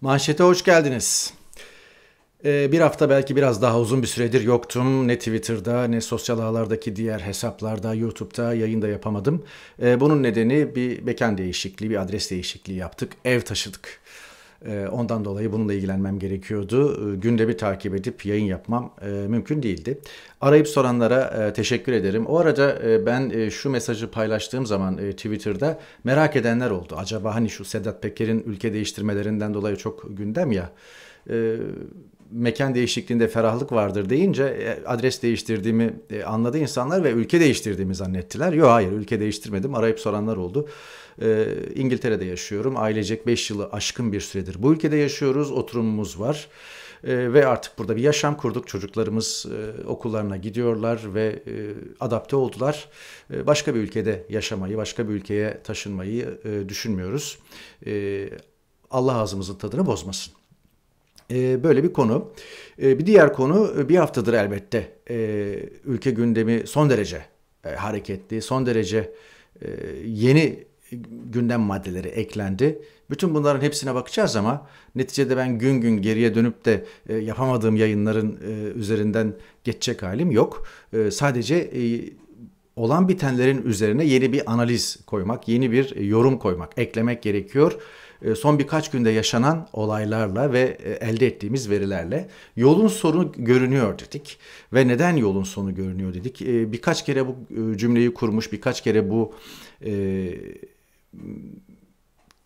Manşete hoş geldiniz. Ee, bir hafta belki biraz daha uzun bir süredir yoktum. Ne Twitter'da ne sosyal ağlardaki diğer hesaplarda, YouTube'da yayında yapamadım. Ee, bunun nedeni bir mekan değişikliği, bir adres değişikliği yaptık. Ev taşıdık. Ee, ondan dolayı bununla ilgilenmem gerekiyordu. Ee, günde bir takip edip yayın yapmam e, mümkün değildi. Arayıp soranlara e, teşekkür ederim. O arada e, ben şu mesajı paylaştığım zaman Twitter'da merak edenler oldu. Acaba hani şu Sedat Peker'in ülke değiştirmelerinden dolayı çok gündem ya e, mekan değişikliğinde ferahlık vardır deyince adres değiştirdiğimi anladı insanlar ve ülke değiştirdiğimi zannettiler. Yok hayır ülke değiştirmedim arayıp soranlar oldu. E, İngiltere'de yaşıyorum. Ailecek 5 yılı aşkın bir süredir bu ülkede yaşıyoruz. Oturumumuz var. E, ve artık burada bir yaşam kurduk. Çocuklarımız e, okullarına gidiyorlar ve e, adapte oldular. E, başka bir ülkede yaşamayı, başka bir ülkeye taşınmayı e, düşünmüyoruz. E, Allah ağzımızın tadını bozmasın. Böyle bir konu. Bir diğer konu e, bir haftadır elbette e, ülke gündemi son derece e, hareketli, son derece yeni gündem maddeleri eklendi. Bütün bunların hepsine bakacağız ama neticede ben gün gün geriye dönüp de e, yapamadığım yayınların e, üzerinden geçecek halim yok. E, sadece olan bitenlerin üzerine yeni bir analiz koymak, yeni bir yorum koymak, eklemek gerekiyor. Son birkaç günde yaşanan olaylarla ve elde ettiğimiz verilerle yolun sonu görünüyor dedik. Ve neden yolun sonu görünüyor dedik. Birkaç kere bu cümleyi kurmuş, birkaç kere bu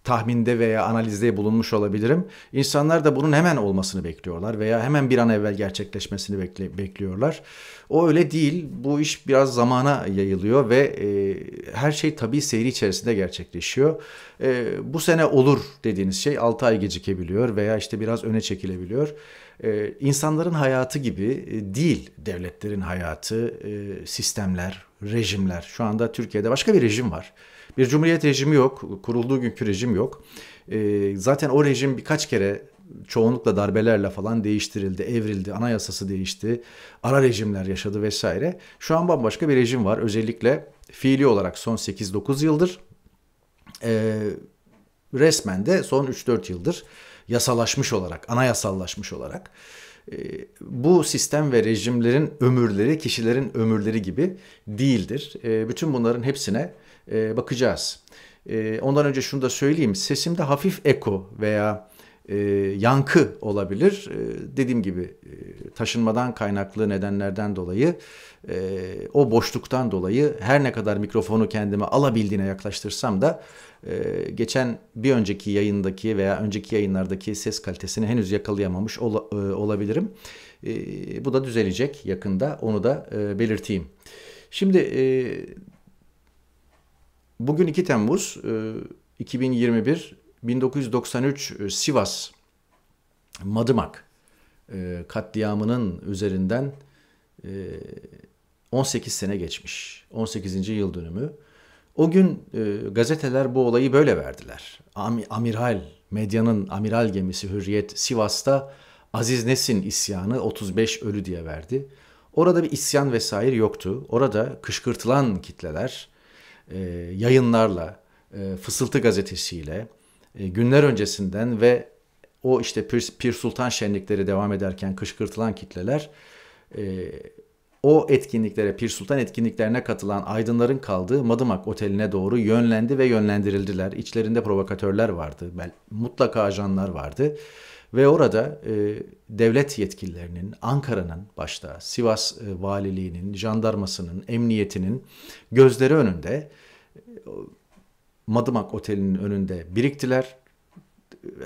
tahminde veya analizde bulunmuş olabilirim. İnsanlar da bunun hemen olmasını bekliyorlar veya hemen bir an evvel gerçekleşmesini bekle, bekliyorlar. O öyle değil. Bu iş biraz zamana yayılıyor ve e, her şey tabii seyri içerisinde gerçekleşiyor. E, bu sene olur dediğiniz şey 6 ay gecikebiliyor veya işte biraz öne çekilebiliyor. E, insanların hayatı gibi e, değil devletlerin hayatı, e, sistemler, rejimler. Şu anda Türkiye'de başka bir rejim var. Bir cumhuriyet rejimi yok. Kurulduğu günkü rejim yok. Ee, zaten o rejim birkaç kere çoğunlukla darbelerle falan değiştirildi, evrildi, anayasası değişti, ara rejimler yaşadı vesaire. Şu an bambaşka bir rejim var. Özellikle fiili olarak son 8-9 yıldır e, resmen de son 3-4 yıldır yasalaşmış olarak, anayasallaşmış olarak e, bu sistem ve rejimlerin ömürleri kişilerin ömürleri gibi değildir. E, bütün bunların hepsine e, bakacağız. E, ondan önce şunu da söyleyeyim. Sesimde hafif eko veya e, yankı olabilir. E, dediğim gibi e, taşınmadan kaynaklı nedenlerden dolayı e, o boşluktan dolayı her ne kadar mikrofonu kendime alabildiğine yaklaştırsam da e, geçen bir önceki yayındaki veya önceki yayınlardaki ses kalitesini henüz yakalayamamış ol, e, olabilirim. E, bu da düzelecek yakında onu da e, belirteyim. Şimdi e, Bugün 2 Temmuz 2021 e, 1993 e, Sivas Madımak e, katliamının üzerinden 18 sene geçmiş. 18. yıl dönümü. O gün gazeteler bu olayı böyle verdiler. Amiral, medyanın amiral gemisi Hürriyet Sivas'ta Aziz Nesin isyanı 35 ölü diye verdi. Orada bir isyan vesaire yoktu. Orada kışkırtılan kitleler e, yayınlarla, e, Fısıltı gazetesiyle, e, günler öncesinden ve o işte Pir, Pir Sultan şenlikleri devam ederken kışkırtılan kitleler e, o etkinliklere, Pir Sultan etkinliklerine katılan aydınların kaldığı Madımak Oteli'ne doğru yönlendi ve yönlendirildiler. İçlerinde provokatörler vardı, mutlaka ajanlar vardı ve orada e, devlet yetkililerinin, Ankara'nın başta Sivas e, valiliğinin, jandarmasının, emniyetinin gözleri önünde e, Madımak Oteli'nin önünde biriktiler.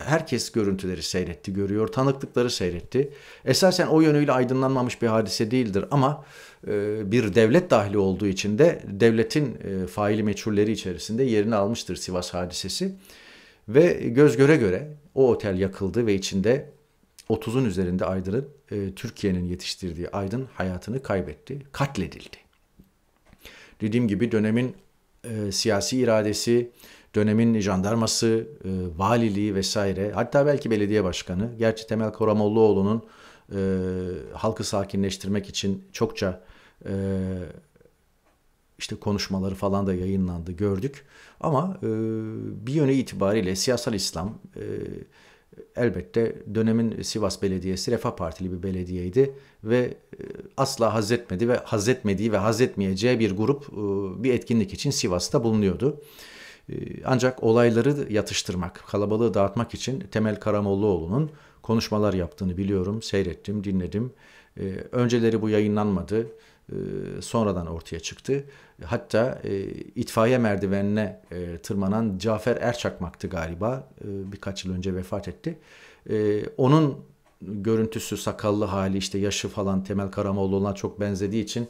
Herkes görüntüleri seyretti, görüyor, tanıklıkları seyretti. Esasen o yönüyle aydınlanmamış bir hadise değildir ama e, bir devlet dahli olduğu için de devletin e, faili meçhulleri içerisinde yerini almıştır Sivas hadisesi. Ve göz göre göre o otel yakıldı ve içinde 30'un üzerinde aydının e, Türkiye'nin yetiştirdiği aydın hayatını kaybetti, katledildi. Dediğim gibi dönemin e, siyasi iradesi, dönemin jandarması, e, valiliği vesaire hatta belki belediye başkanı. Gerçi Temel Koramollaoğlu'nun e, halkı sakinleştirmek için çokça e, işte konuşmaları falan da yayınlandı gördük. Ama e, bir yöne itibariyle siyasal İslam e, elbette dönemin Sivas Belediyesi Refah Partili bir belediyeydi ve e, asla hazretmedi ve hazretmediği ve hazretmeyeceği bir grup e, bir etkinlik için Sivas'ta bulunuyordu. E, ancak olayları yatıştırmak, kalabalığı dağıtmak için Temel Karamollaoğlu'nun konuşmalar yaptığını biliyorum, seyrettim, dinledim. E, önceleri bu yayınlanmadı. E, sonradan ortaya çıktı. Hatta e, itfaiye merdivenine e, tırmanan Cafer Erçakmak'tı galiba. E, birkaç yıl önce vefat etti. E, onun görüntüsü, sakallı hali, işte yaşı falan Temel Karamoğlu'na çok benzediği için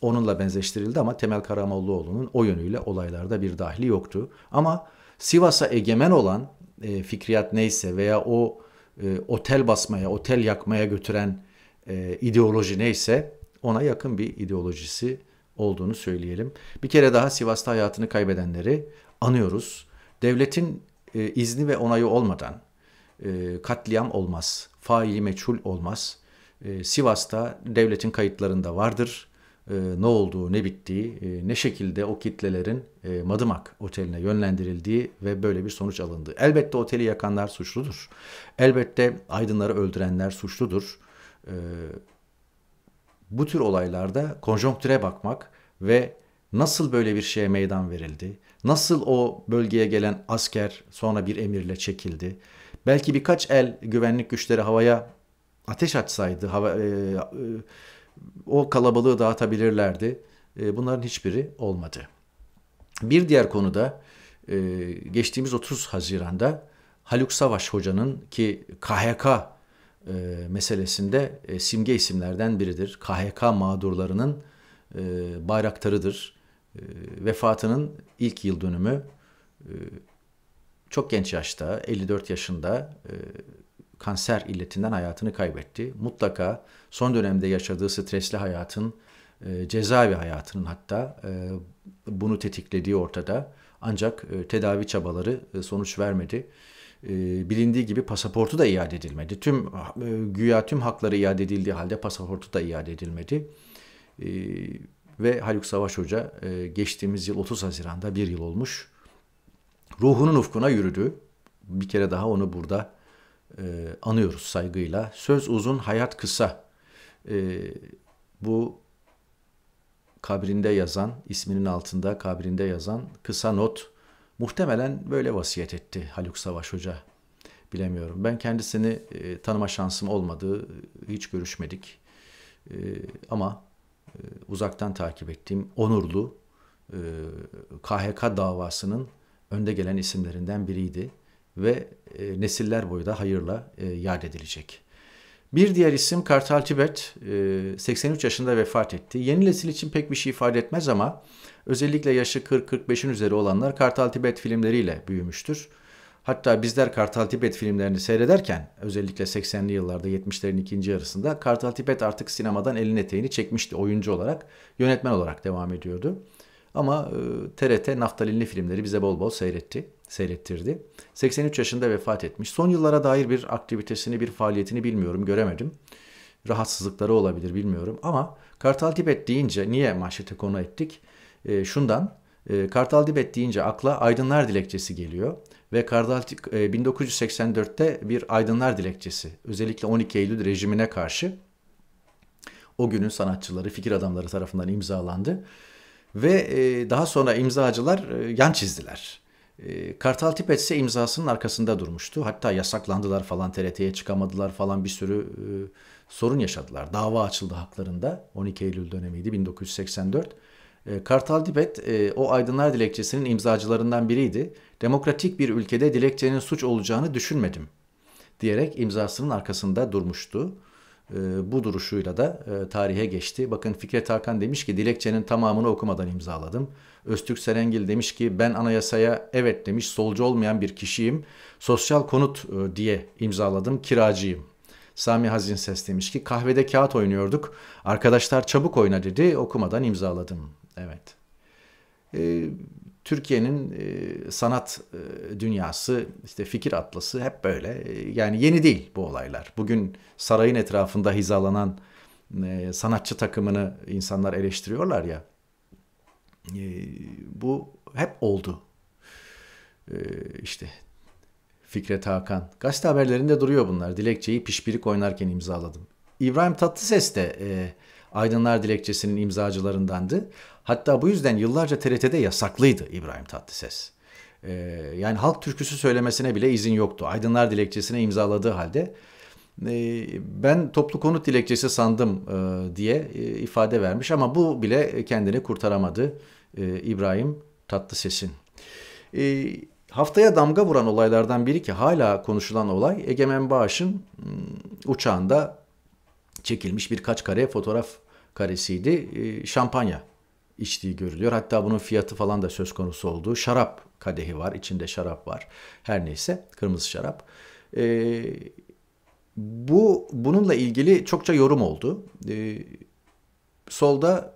onunla benzeştirildi ama Temel Karamoğluoğlu'nun o yönüyle olaylarda bir dahli yoktu. Ama Sivas'a egemen olan e, fikriyat neyse veya o e, otel basmaya, otel yakmaya götüren e, ideoloji neyse ona yakın bir ideolojisi olduğunu söyleyelim. Bir kere daha Sivas'ta hayatını kaybedenleri anıyoruz. Devletin e, izni ve onayı olmadan e, katliam olmaz, faili meçhul olmaz. E, Sivas'ta devletin kayıtlarında vardır. E, ne olduğu, ne bittiği, e, ne şekilde o kitlelerin e, Madımak Oteli'ne yönlendirildiği ve böyle bir sonuç alındığı. Elbette oteli yakanlar suçludur. Elbette aydınları öldürenler suçludur. E, bu tür olaylarda konjonktüre bakmak ve nasıl böyle bir şeye meydan verildi, nasıl o bölgeye gelen asker sonra bir emirle çekildi, belki birkaç el güvenlik güçleri havaya ateş açsaydı, hava, e, e, o kalabalığı dağıtabilirlerdi. E, bunların hiçbiri olmadı. Bir diğer konuda e, geçtiğimiz 30 Haziran'da Haluk Savaş Hoca'nın ki KHK e, meselesinde e, simge isimlerden biridir. KHK mağdurlarının e, bayraktarıdır. E, vefatının ilk yıl dönümü çok genç yaşta 54 yaşında kanser illetinden hayatını kaybetti. Mutlaka son dönemde yaşadığı stresli hayatın, e, cezaevi hayatının hatta bunu tetiklediği ortada. Ancak tedavi çabaları sonuç vermedi. Ee, bilindiği gibi pasaportu da iade edilmedi. Tüm e, güya tüm hakları iade edildiği halde pasaportu da iade edilmedi. Ee, ve Haluk Savaş Hoca e, geçtiğimiz yıl 30 Haziran'da bir yıl olmuş. Ruhunun ufkuna yürüdü. Bir kere daha onu burada e, anıyoruz saygıyla. Söz uzun, hayat kısa. Ee, bu kabrinde yazan, isminin altında kabrinde yazan kısa not Muhtemelen böyle vasiyet etti Haluk Savaş Hoca. Bilemiyorum. Ben kendisini e, tanıma şansım olmadı. Hiç görüşmedik. E, ama e, uzaktan takip ettiğim onurlu e, KHK davasının önde gelen isimlerinden biriydi. Ve e, nesiller boyu da hayırla e, yad edilecek. Bir diğer isim Kartal Tibet. E, 83 yaşında vefat etti. Yeni nesil için pek bir şey ifade etmez ama... Özellikle yaşı 40-45'in üzeri olanlar Kartal Tibet filmleriyle büyümüştür. Hatta bizler Kartal Tibet filmlerini seyrederken özellikle 80'li yıllarda 70'lerin ikinci yarısında Kartal Tibet artık sinemadan elin eteğini çekmişti oyuncu olarak, yönetmen olarak devam ediyordu. Ama e, TRT naftalinli filmleri bize bol bol seyretti, seyrettirdi. 83 yaşında vefat etmiş. Son yıllara dair bir aktivitesini, bir faaliyetini bilmiyorum, göremedim. Rahatsızlıkları olabilir bilmiyorum ama Kartal Tibet deyince niye manşete konu ettik? e, şundan e, Kartal Dibet deyince akla Aydınlar Dilekçesi geliyor ve Kartal e, 1984'te bir Aydınlar Dilekçesi özellikle 12 Eylül rejimine karşı o günün sanatçıları, fikir adamları tarafından imzalandı ve e, daha sonra imzacılar e, yan çizdiler. E, Kartal Tipet ise imzasının arkasında durmuştu. Hatta yasaklandılar falan TRT'ye çıkamadılar falan bir sürü e, sorun yaşadılar. Dava açıldı haklarında. 12 Eylül dönemiydi 1984. Ee, Kartal Dibet e, o aydınlar dilekçesinin imzacılarından biriydi. Demokratik bir ülkede dilekçenin suç olacağını düşünmedim diyerek imzasının arkasında durmuştu. Ee, bu duruşuyla da e, tarihe geçti. Bakın Fikret Hakan demiş ki dilekçenin tamamını okumadan imzaladım. Öztürk Serengil demiş ki ben anayasaya evet demiş solcu olmayan bir kişiyim. Sosyal konut e, diye imzaladım kiracıyım Sami Hazin Ses demiş ki kahvede kağıt oynuyorduk. Arkadaşlar çabuk oyna dedi okumadan imzaladım Evet. E, Türkiye'nin e, sanat e, dünyası, işte fikir atlası hep böyle. E, yani yeni değil bu olaylar. Bugün sarayın etrafında hizalanan e, sanatçı takımını insanlar eleştiriyorlar ya. E, bu hep oldu. E, işte Fikret Hakan. Gazete haberlerinde duruyor bunlar. Dilekçeyi pişpirik oynarken imzaladım. İbrahim Tatlıses de... E, Aydınlar Dilekçesi'nin imzacılarındandı. Hatta bu yüzden yıllarca TRT'de yasaklıydı İbrahim Tatlıses. Ee, yani halk türküsü söylemesine bile izin yoktu. Aydınlar Dilekçesi'ne imzaladığı halde ee, ben toplu konut dilekçesi sandım e, diye e, ifade vermiş ama bu bile kendini kurtaramadı e, İbrahim Tatlıses'in. Ee, haftaya damga vuran olaylardan biri ki hala konuşulan olay Egemen Bağış'ın ıı, uçağında çekilmiş birkaç kare fotoğraf karesiydi. Ee, şampanya içtiği görülüyor. Hatta bunun fiyatı falan da söz konusu olduğu şarap kadehi var. içinde şarap var. Her neyse kırmızı şarap. E, bu bununla ilgili çokça yorum oldu. Ee, e, solda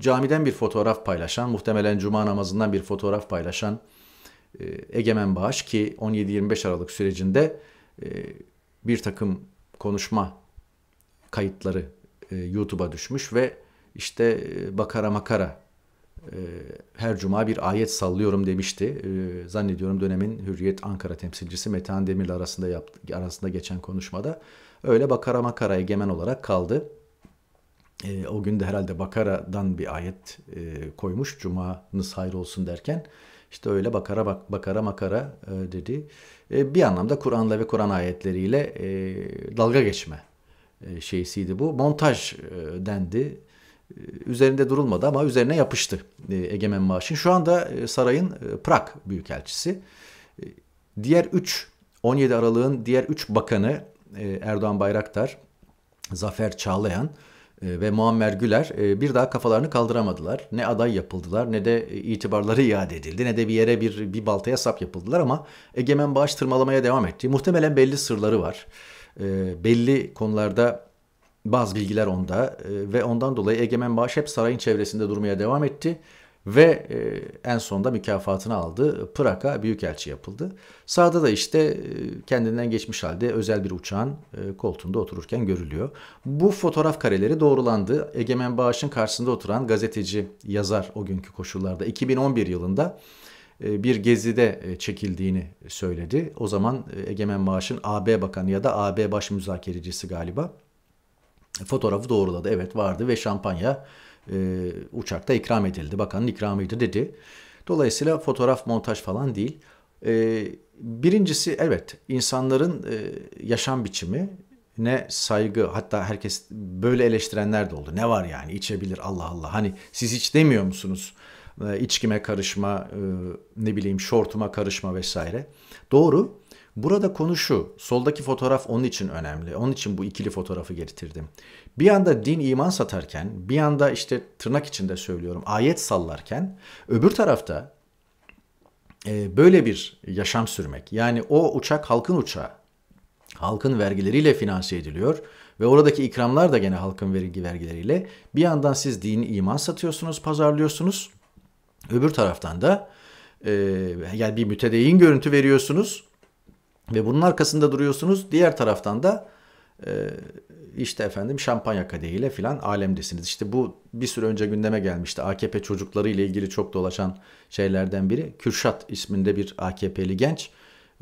camiden bir fotoğraf paylaşan, muhtemelen cuma namazından bir fotoğraf paylaşan e, Egemen Bağış ki 17-25 Aralık sürecinde e, bir takım konuşma kayıtları e, YouTube'a düşmüş ve işte e, bakara makara e, her cuma bir ayet sallıyorum demişti. E, zannediyorum dönemin Hürriyet Ankara temsilcisi Metehan Demir'le arasında yaptı, arasında geçen konuşmada öyle bakara makara egemen olarak kaldı. E, o gün de herhalde Bakara'dan bir ayet e, koymuş. Cuma'nız hayır olsun derken. işte öyle bakara bak, bakara makara e, dedi. E, bir anlamda Kur'an'la ve Kur'an ayetleriyle e, dalga geçme e, şeysiydi bu. Montaj e, dendi. E, üzerinde durulmadı ama üzerine yapıştı Egemen Maaş'ın. Şu anda sarayın e, Prag Büyükelçisi. diğer 3, 17 Aralık'ın diğer 3 bakanı Erdoğan Bayraktar, Zafer Çağlayan ve Muammer Güler bir daha kafalarını kaldıramadılar. Ne aday yapıldılar ne de itibarları iade edildi ne de bir yere bir, bir baltaya sap yapıldılar ama Egemen Bağış tırmalamaya devam etti. Muhtemelen belli sırları var. E, belli konularda bazı bilgiler onda e, ve ondan dolayı Egemen Bağış hep sarayın çevresinde durmaya devam etti ve e, en sonunda mükafatını aldı. Pırak'a büyükelçi yapıldı. Sağda da işte e, kendinden geçmiş halde özel bir uçağın e, koltuğunda otururken görülüyor. Bu fotoğraf kareleri doğrulandı. Egemen Bağış'ın karşısında oturan gazeteci, yazar o günkü koşullarda 2011 yılında e, bir gezide e, çekildiğini söyledi. O zaman e, Egemen Maaş'ın AB Bakanı ya da AB Baş Müzakerecisi galiba fotoğrafı doğruladı. Evet vardı ve şampanya uçakta ikram edildi. Bakanın ikramıydı dedi. Dolayısıyla fotoğraf montaj falan değil. Birincisi evet insanların yaşam biçimi ne saygı hatta herkes böyle eleştirenler de oldu. Ne var yani içebilir Allah Allah hani siz hiç demiyor musunuz? Ee, içkime karışma, e, ne bileyim şortuma karışma vesaire. Doğru. Burada konu şu. Soldaki fotoğraf onun için önemli. Onun için bu ikili fotoğrafı getirdim. Bir yanda din iman satarken, bir yanda işte tırnak içinde söylüyorum ayet sallarken öbür tarafta e, böyle bir yaşam sürmek. Yani o uçak halkın uçağı. Halkın vergileriyle finanse ediliyor ve oradaki ikramlar da gene halkın vergi vergileriyle. Bir yandan siz din iman satıyorsunuz, pazarlıyorsunuz. Öbür taraftan da e, yani bir mütedeyyin görüntü veriyorsunuz ve bunun arkasında duruyorsunuz. Diğer taraftan da e, işte efendim şampanya kadehiyle filan alemdesiniz. İşte bu bir süre önce gündeme gelmişti. AKP çocukları ile ilgili çok dolaşan şeylerden biri. Kürşat isminde bir AKP'li genç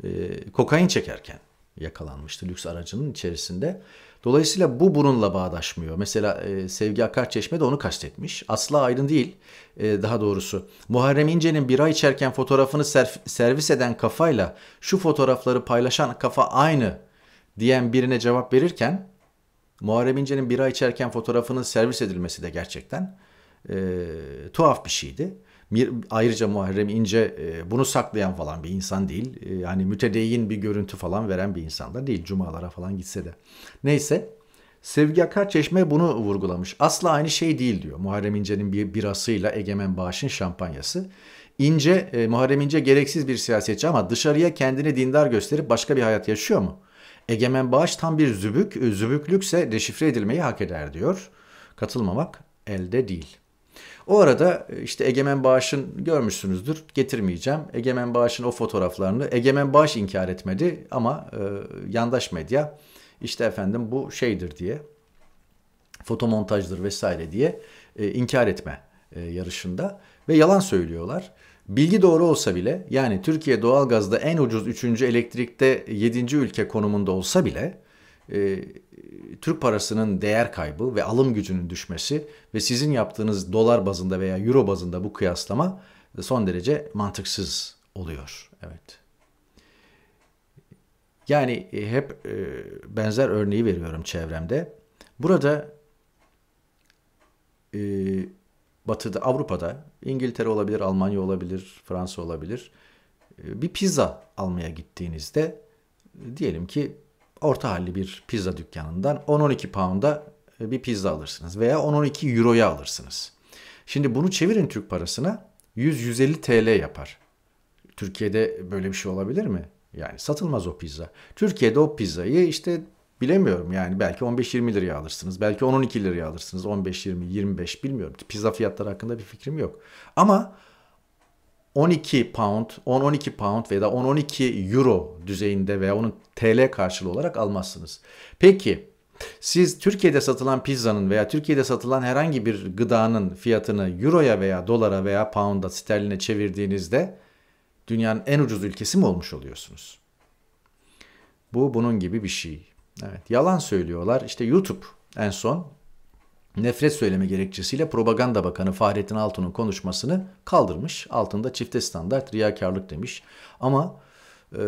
e, kokain çekerken yakalanmıştı lüks aracının içerisinde. Dolayısıyla bu burunla bağdaşmıyor. Mesela e, Sevgi Akarçeşme de onu kastetmiş. Asla aydın değil. E, daha doğrusu Muharrem İnce'nin bira içerken fotoğrafını serf, servis eden kafayla şu fotoğrafları paylaşan kafa aynı diyen birine cevap verirken Muharrem İnce'nin bira içerken fotoğrafının servis edilmesi de gerçekten e, tuhaf bir şeydi ayrıca Muharrem İnce e, bunu saklayan falan bir insan değil. E, yani mütedeyyin bir görüntü falan veren bir insan da değil. Cumalara falan gitse de. Neyse. Sevgi Akar Çeşme bunu vurgulamış. Asla aynı şey değil diyor. Muharrem İnce'nin bir birasıyla Egemen Bağış'ın şampanyası. İnce, e, Muharrem İnce gereksiz bir siyasetçi ama dışarıya kendini dindar gösterip başka bir hayat yaşıyor mu? Egemen Bağış tam bir zübük, e, zübüklükse deşifre edilmeyi hak eder diyor. Katılmamak elde değil. O arada e, işte Egemen Bağış'ın görmüşsünüzdür. Getirmeyeceğim. Egemen Bağış'ın o fotoğraflarını Egemen Bağış inkar etmedi ama e, yandaş medya işte efendim bu şeydir diye fotomontajdır vesaire diye e, inkar etme e, yarışında ve yalan söylüyorlar. Bilgi doğru olsa bile yani Türkiye doğalgazda en ucuz 3. elektrikte 7. ülke konumunda olsa bile e, Türk parasının değer kaybı ve alım gücünün düşmesi ve sizin yaptığınız dolar bazında veya euro bazında bu kıyaslama e, son derece mantıksız oluyor. Evet. Yani e, hep e, benzer örneği veriyorum çevremde. Burada Batı'da, Avrupa'da, İngiltere olabilir, Almanya olabilir, Fransa olabilir. Bir pizza almaya gittiğinizde diyelim ki orta halli bir pizza dükkanından 10-12 pound'a e, bir pizza alırsınız veya 10-12 euroya alırsınız. Şimdi bunu çevirin Türk parasına 100-150 TL yapar. Türkiye'de böyle bir şey olabilir mi? Yani satılmaz o pizza. Türkiye'de o pizzayı işte bilemiyorum yani belki 15-20 liraya alırsınız. Belki 10-12 liraya alırsınız. 15-20, 25 bilmiyorum. Pizza fiyatları hakkında bir fikrim yok. Ama 12 pound, 10-12 pound veya 10-12 euro düzeyinde veya onun TL karşılığı olarak almazsınız. Peki siz Türkiye'de satılan pizzanın veya Türkiye'de satılan herhangi bir gıdanın fiyatını euroya veya dolara veya pound'a sterline çevirdiğinizde dünyanın en ucuz ülkesi mi olmuş oluyorsunuz? Bu bunun gibi bir şey. Evet, yalan söylüyorlar. İşte YouTube en son nefret söyleme gerekçesiyle Propaganda Bakanı Fahrettin Altun'un konuşmasını kaldırmış. Altında çifte standart riyakarlık demiş. Ama e,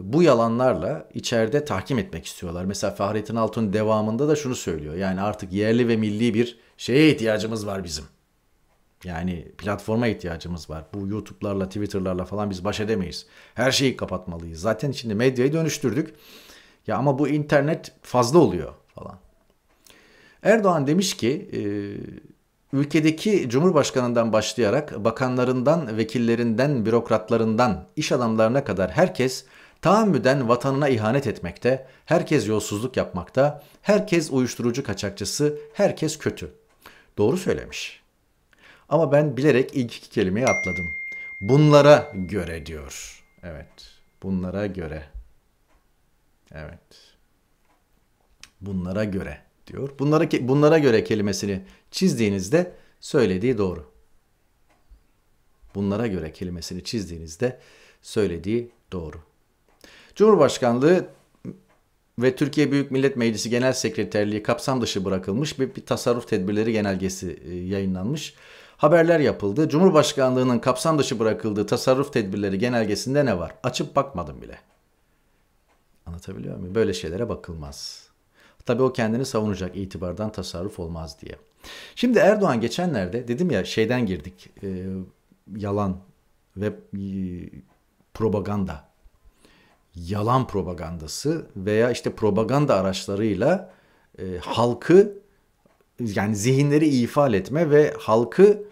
bu yalanlarla içeride tahkim etmek istiyorlar. Mesela Fahrettin Altun devamında da şunu söylüyor. Yani artık yerli ve milli bir şeye ihtiyacımız var bizim. Yani platforma ihtiyacımız var. Bu YouTube'larla, Twitter'larla falan biz baş edemeyiz. Her şeyi kapatmalıyız. Zaten şimdi medyayı dönüştürdük. Ya ama bu internet fazla oluyor falan. Erdoğan demiş ki e, ülkedeki cumhurbaşkanından başlayarak bakanlarından, vekillerinden, bürokratlarından, iş adamlarına kadar herkes tahammüden vatanına ihanet etmekte, herkes yolsuzluk yapmakta, herkes uyuşturucu kaçakçısı, herkes kötü. Doğru söylemiş. Ama ben bilerek ilk iki kelimeyi atladım. Bunlara göre diyor. Evet. Bunlara göre. Evet. Bunlara göre diyor. Bunlara, bunlara göre kelimesini çizdiğinizde söylediği doğru. Bunlara göre kelimesini çizdiğinizde söylediği doğru. Cumhurbaşkanlığı ve Türkiye Büyük Millet Meclisi Genel Sekreterliği kapsam dışı bırakılmış bir, bir tasarruf tedbirleri genelgesi e, yayınlanmış. Haberler yapıldı. Cumhurbaşkanlığının kapsam dışı bırakıldığı tasarruf tedbirleri genelgesinde ne var? Açıp bakmadım bile. Anlatabiliyor muyum? Böyle şeylere bakılmaz. Tabii o kendini savunacak itibardan tasarruf olmaz diye. Şimdi Erdoğan geçenlerde dedim ya şeyden girdik e, yalan ve e, propaganda yalan propagandası veya işte propaganda araçlarıyla e, halkı yani zihinleri ifade etme ve halkı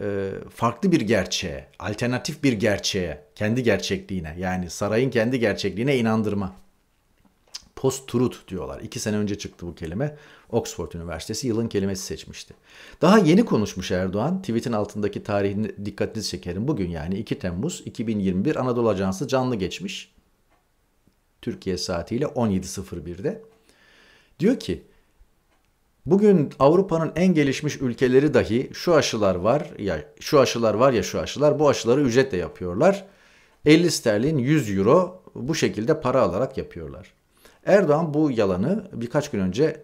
e, farklı bir gerçeğe, alternatif bir gerçeğe, kendi gerçekliğine yani sarayın kendi gerçekliğine inandırma. Post-truth diyorlar. İki sene önce çıktı bu kelime. Oxford Üniversitesi yılın kelimesi seçmişti. Daha yeni konuşmuş Erdoğan. Tweet'in altındaki tarihini dikkatli çekerim. Bugün yani 2 Temmuz 2021 Anadolu Ajansı canlı geçmiş. Türkiye saatiyle 17.01'de. Diyor ki Bugün Avrupa'nın en gelişmiş ülkeleri dahi şu aşılar var ya şu aşılar var ya şu aşılar bu aşıları ücretle yapıyorlar. 50 sterlin 100 euro bu şekilde para alarak yapıyorlar. Erdoğan bu yalanı birkaç gün önce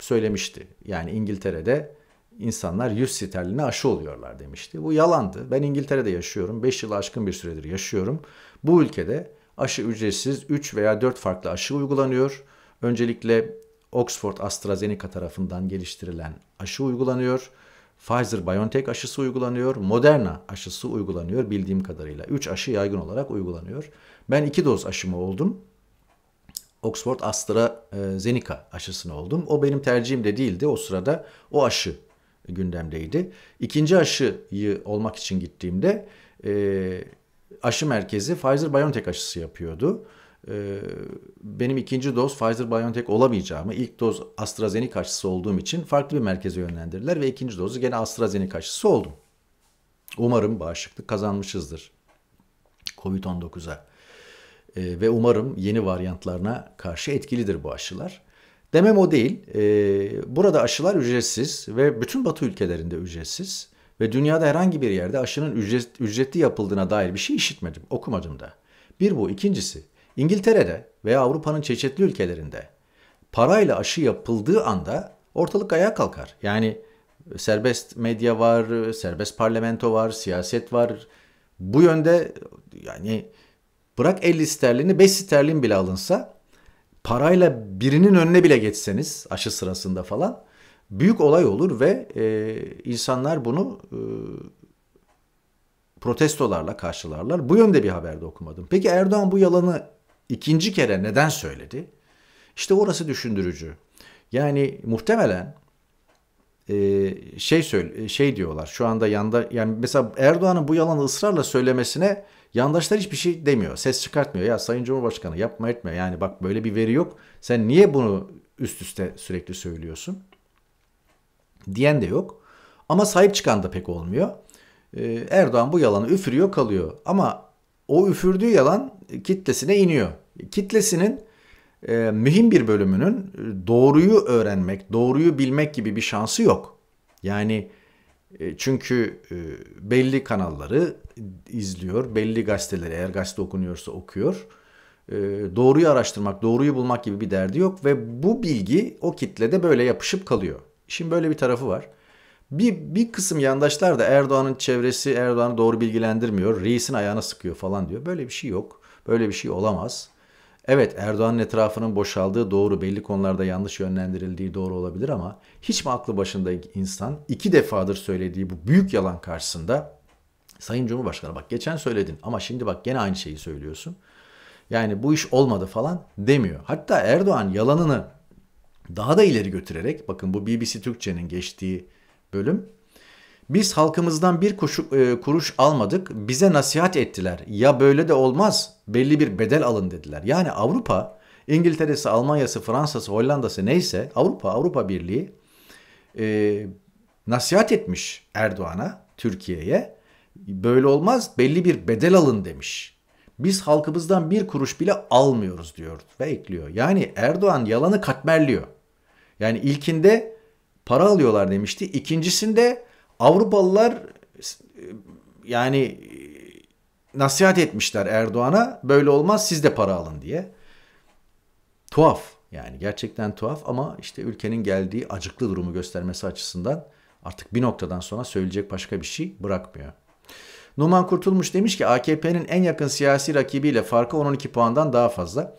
söylemişti. Yani İngiltere'de insanlar 100 sterline aşı oluyorlar demişti. Bu yalandı. Ben İngiltere'de yaşıyorum. 5 yılı aşkın bir süredir yaşıyorum. Bu ülkede aşı ücretsiz 3 veya 4 farklı aşı uygulanıyor. Öncelikle Oxford AstraZeneca tarafından geliştirilen aşı uygulanıyor. Pfizer-BioNTech aşısı uygulanıyor. Moderna aşısı uygulanıyor bildiğim kadarıyla. 3 aşı yaygın olarak uygulanıyor. Ben 2 doz aşımı oldum. Oxford AstraZeneca aşısını oldum. O benim tercihim de değildi. O sırada o aşı gündemdeydi. İkinci aşıyı olmak için gittiğimde e, aşı merkezi Pfizer-BioNTech aşısı yapıyordu. E, benim ikinci doz Pfizer-BioNTech olamayacağımı, ilk doz AstraZeneca aşısı olduğum için farklı bir merkeze yönlendirdiler ve ikinci dozu gene AstraZeneca aşısı oldum. Umarım bağışıklık kazanmışızdır. Covid-19'a e, ve umarım yeni varyantlarına karşı etkilidir bu aşılar. Demem o değil. E, burada aşılar ücretsiz ve bütün Batı ülkelerinde ücretsiz ve dünyada herhangi bir yerde aşının ücret, ücretli yapıldığına dair bir şey işitmedim, okumadım da. Bir bu. ikincisi İngiltere'de veya Avrupa'nın çeşitli ülkelerinde parayla aşı yapıldığı anda ortalık ayağa kalkar. Yani serbest medya var, serbest parlamento var, siyaset var. Bu yönde yani Bırak 50 sterlini 5 sterlin bile alınsa parayla birinin önüne bile geçseniz aşı sırasında falan büyük olay olur ve e, insanlar bunu e, protestolarla karşılarlar. Bu yönde bir haberde okumadım. Peki Erdoğan bu yalanı ikinci kere neden söyledi? İşte orası düşündürücü. Yani muhtemelen e, şey söyle şey diyorlar. Şu anda yanda yani mesela Erdoğan'ın bu yalanı ısrarla söylemesine Yandaşlar hiçbir şey demiyor. Ses çıkartmıyor. Ya Sayın Cumhurbaşkanı yapma etme. Yani bak böyle bir veri yok. Sen niye bunu üst üste sürekli söylüyorsun? Diyen de yok. Ama sahip çıkan da pek olmuyor. Ee, Erdoğan bu yalanı üfürüyor kalıyor. Ama o üfürdüğü yalan kitlesine iniyor. Kitlesinin e, mühim bir bölümünün doğruyu öğrenmek, doğruyu bilmek gibi bir şansı yok. Yani e, çünkü e, belli kanalları izliyor, belli gazeteleri eğer gazete okunuyorsa okuyor. E, doğruyu araştırmak, doğruyu bulmak gibi bir derdi yok ve bu bilgi o kitlede böyle yapışıp kalıyor. Şimdi böyle bir tarafı var. Bir, bir kısım yandaşlar da Erdoğan'ın çevresi Erdoğan'ı doğru bilgilendirmiyor, reisin ayağına sıkıyor falan diyor. Böyle bir şey yok, böyle bir şey olamaz. Evet Erdoğan'ın etrafının boşaldığı doğru belli konularda yanlış yönlendirildiği doğru olabilir ama hiç mi aklı başında insan iki defadır söylediği bu büyük yalan karşısında Sayın Cumhurbaşkanı bak geçen söyledin ama şimdi bak gene aynı şeyi söylüyorsun. Yani bu iş olmadı falan demiyor. Hatta Erdoğan yalanını daha da ileri götürerek bakın bu BBC Türkçe'nin geçtiği bölüm biz halkımızdan bir kuşu, e, kuruş almadık, bize nasihat ettiler. Ya böyle de olmaz, belli bir bedel alın dediler. Yani Avrupa, İngiltere'si, Almanya'sı, Fransa'sı, Hollanda'sı neyse Avrupa, Avrupa Birliği e, nasihat etmiş Erdoğan'a, Türkiye'ye. Böyle olmaz, belli bir bedel alın demiş. Biz halkımızdan bir kuruş bile almıyoruz diyor ve ekliyor. Yani Erdoğan yalanı katmerliyor. Yani ilkinde para alıyorlar demişti. İkincisinde Avrupalılar yani e, nasihat etmişler Erdoğan'a böyle olmaz siz de para alın diye. Tuhaf yani gerçekten tuhaf ama işte ülkenin geldiği acıklı durumu göstermesi açısından artık bir noktadan sonra söyleyecek başka bir şey bırakmıyor. Numan Kurtulmuş demiş ki AKP'nin en yakın siyasi rakibiyle farkı 12 puandan daha fazla.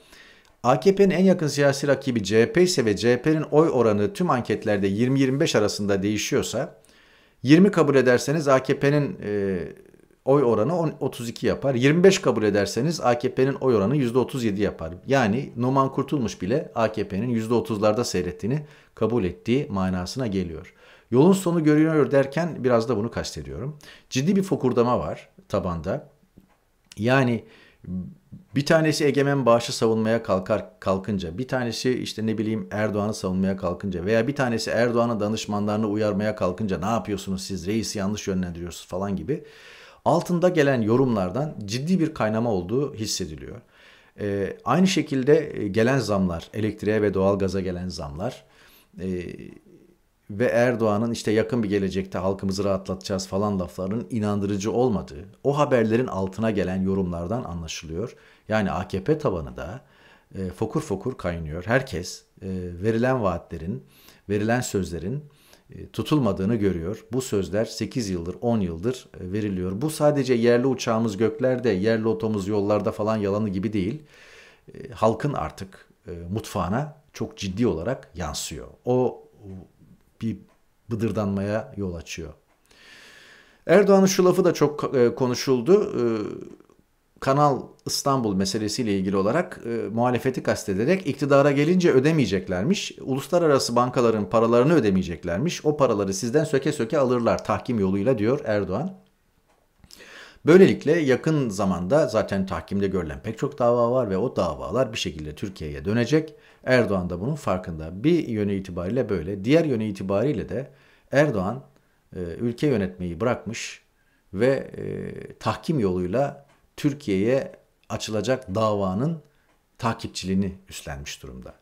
AKP'nin en yakın siyasi rakibi CHP ise ve CHP'nin oy oranı tüm anketlerde 20-25 arasında değişiyorsa 20 kabul ederseniz AKP'nin e, oy oranı 32 yapar. 25 kabul ederseniz AKP'nin oy oranı %37 yapar. Yani Numan Kurtulmuş bile AKP'nin %30'larda seyrettiğini kabul ettiği manasına geliyor. Yolun sonu görünüyor derken biraz da bunu kastediyorum. Ciddi bir fokurdama var tabanda. Yani bir tanesi egemen bağışı savunmaya kalkar kalkınca, bir tanesi işte ne bileyim Erdoğan'ı savunmaya kalkınca veya bir tanesi Erdoğan'ın danışmanlarını uyarmaya kalkınca ne yapıyorsunuz siz reisi yanlış yönlendiriyorsunuz falan gibi altında gelen yorumlardan ciddi bir kaynama olduğu hissediliyor. Ee, aynı şekilde e, gelen zamlar, elektriğe ve doğalgaza gelen zamlar e, ve Erdoğan'ın işte yakın bir gelecekte halkımızı rahatlatacağız falan lafların inandırıcı olmadığı o haberlerin altına gelen yorumlardan anlaşılıyor. Yani AKP tabanı da e, fokur fokur kaynıyor. Herkes e, verilen vaatlerin, verilen sözlerin e, tutulmadığını görüyor. Bu sözler 8 yıldır, 10 yıldır e, veriliyor. Bu sadece yerli uçağımız göklerde, yerli otomuz yollarda falan yalanı gibi değil. E, halkın artık e, mutfağına çok ciddi olarak yansıyor. O bir bıdırdanmaya yol açıyor. Erdoğan'ın şu lafı da çok e, konuşuldu. E, Kanal İstanbul meselesiyle ilgili olarak e, muhalefeti kastederek iktidara gelince ödemeyeceklermiş. Uluslararası bankaların paralarını ödemeyeceklermiş. O paraları sizden söke söke alırlar tahkim yoluyla diyor Erdoğan. Böylelikle yakın zamanda zaten tahkimde görülen pek çok dava var ve o davalar bir şekilde Türkiye'ye dönecek. Erdoğan da bunun farkında. Bir yönü itibariyle böyle. Diğer yönü itibariyle de Erdoğan e, ülke yönetmeyi bırakmış ve e, tahkim yoluyla Türkiye'ye açılacak davanın takipçiliğini üstlenmiş durumda.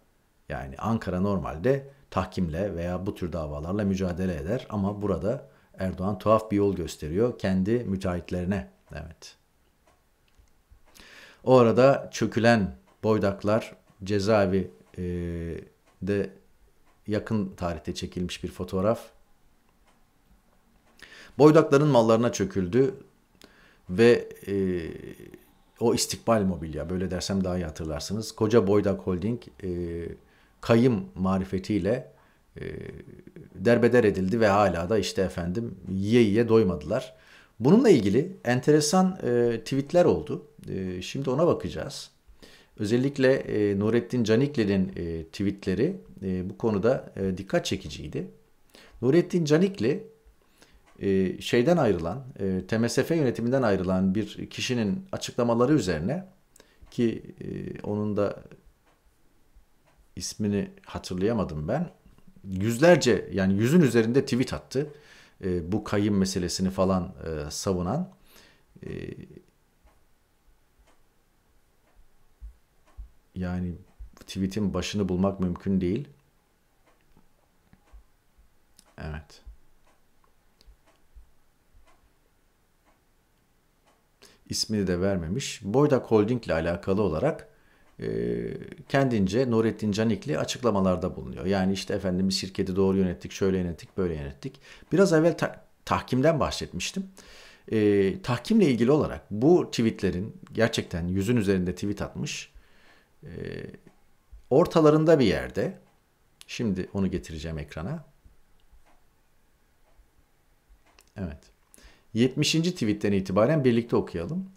Yani Ankara normalde tahkimle veya bu tür davalarla mücadele eder ama burada Erdoğan tuhaf bir yol gösteriyor kendi müteahhitlerine. Evet. O arada çökülen boydaklar cezaevi e, de yakın tarihte çekilmiş bir fotoğraf. Boydakların mallarına çöküldü ve e, o istikbal mobilya böyle dersem daha iyi hatırlarsınız. Koca Boydak Holding e, kayım marifetiyle e, derbeder edildi ve hala da işte efendim yiye yiye doymadılar. Bununla ilgili enteresan e, tweetler oldu. E, şimdi ona bakacağız. Özellikle e, Nurettin Canikli'nin e, tweetleri e, bu konuda e, dikkat çekiciydi. Nurettin Canikli e, şeyden ayrılan, e, TMSF yönetiminden ayrılan bir kişinin açıklamaları üzerine ki e, onun da ismini hatırlayamadım ben. Yüzlerce yani yüzün üzerinde tweet attı. E, bu kayın meselesini falan e, savunan e, yani tweetin başını bulmak mümkün değil. Evet. İsmini de vermemiş. Boydak Holding ile alakalı olarak e, kendince Nurettin Canikli açıklamalarda bulunuyor. Yani işte efendim bir şirketi doğru yönettik, şöyle yönettik, böyle yönettik. Biraz evvel ta- tahkimden bahsetmiştim. E, tahkimle ilgili olarak bu tweetlerin gerçekten yüzün üzerinde tweet atmış ee, ortalarında bir yerde şimdi onu getireceğim ekrana. Evet. 70. tweetten itibaren birlikte okuyalım.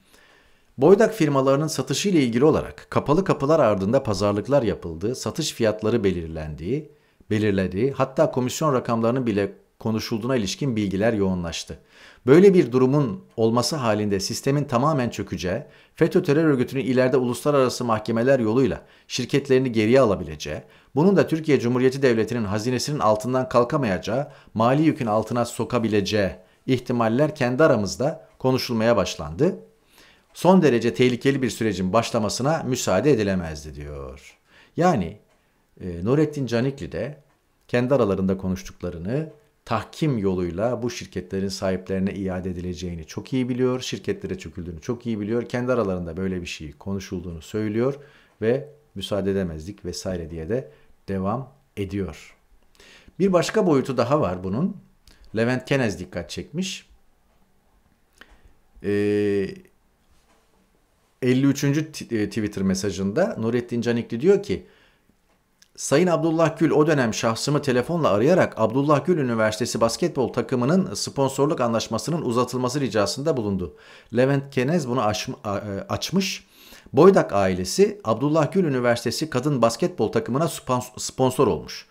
Boydak firmalarının satışı ile ilgili olarak kapalı kapılar ardında pazarlıklar yapıldığı, satış fiyatları belirlendiği, belirlediği, hatta komisyon rakamlarının bile konuşulduğuna ilişkin bilgiler yoğunlaştı. Böyle bir durumun olması halinde sistemin tamamen çökeceği, FETÖ terör örgütünü ileride uluslararası mahkemeler yoluyla şirketlerini geriye alabileceği, bunun da Türkiye Cumhuriyeti Devleti'nin hazinesinin altından kalkamayacağı, mali yükün altına sokabileceği ihtimaller kendi aramızda konuşulmaya başlandı. Son derece tehlikeli bir sürecin başlamasına müsaade edilemezdi diyor. Yani e, Nurettin Canikli de kendi aralarında konuştuklarını tahkim yoluyla bu şirketlerin sahiplerine iade edileceğini çok iyi biliyor. Şirketlere çöküldüğünü çok iyi biliyor. Kendi aralarında böyle bir şey konuşulduğunu söylüyor ve müsaade edemezdik vesaire diye de devam ediyor. Bir başka boyutu daha var bunun. Levent Kenez dikkat çekmiş. Ee, 53. E, Twitter mesajında Nurettin Canikli diyor ki Sayın Abdullah Gül o dönem şahsımı telefonla arayarak Abdullah Gül Üniversitesi basketbol takımının sponsorluk anlaşmasının uzatılması ricasında bulundu. Levent Kenez bunu e, açmış. Boydak ailesi Abdullah Gül Üniversitesi kadın basketbol takımına sponsor olmuş.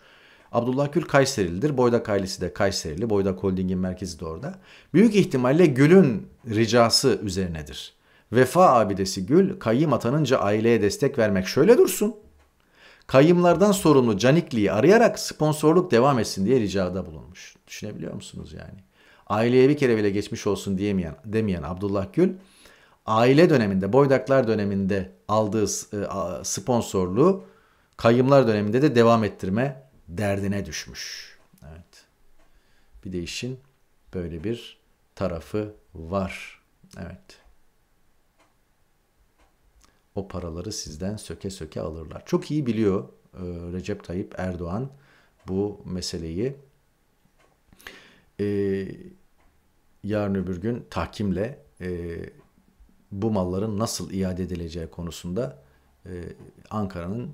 Abdullah Gül Kayserilidir. Boydak ailesi de Kayserili. Boydak Holding'in merkezi de orada. Büyük ihtimalle Gül'ün ricası üzerinedir. Vefa abidesi Gül, Kayyım atanınca aileye destek vermek şöyle dursun. Kayımlardan sorumlu Canikli'yi arayarak sponsorluk devam etsin diye ricada bulunmuş. Düşünebiliyor musunuz yani? Aileye bir kere bile geçmiş olsun diyemeyen demeyen Abdullah Gül aile döneminde, boydaklar döneminde aldığı e, sponsorluğu kayımlar döneminde de devam ettirme derdine düşmüş. Evet. Bir de işin böyle bir tarafı var. Evet o paraları sizden söke söke alırlar. Çok iyi biliyor e, Recep Tayyip Erdoğan bu meseleyi. Ee, yarın öbür gün tahkimle e, bu malların nasıl iade edileceği konusunda e, Ankara'nın